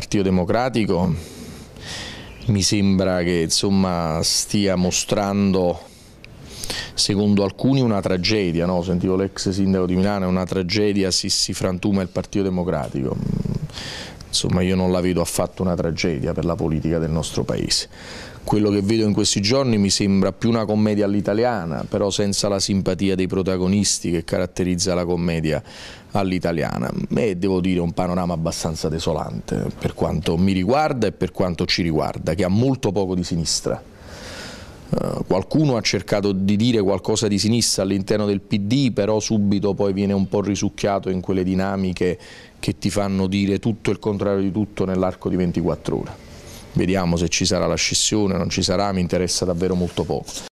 Partito Democratico mi sembra che insomma, stia mostrando secondo alcuni una tragedia, no? sentivo l'ex sindaco di Milano, è una tragedia si, si frantuma il Partito Democratico, insomma io non la vedo affatto una tragedia per la politica del nostro paese. Quello che vedo in questi giorni mi sembra più una commedia all'italiana, però senza la simpatia dei protagonisti che caratterizza la commedia all'italiana. E devo dire un panorama abbastanza desolante per quanto mi riguarda e per quanto ci riguarda, che ha molto poco di sinistra. Eh, qualcuno ha cercato di dire qualcosa di sinistra all'interno del PD, però subito poi viene un po' risucchiato in quelle dinamiche che ti fanno dire tutto il contrario di tutto nell'arco di 24 ore. Vediamo se ci sarà la scissione, non ci sarà, mi interessa davvero molto poco.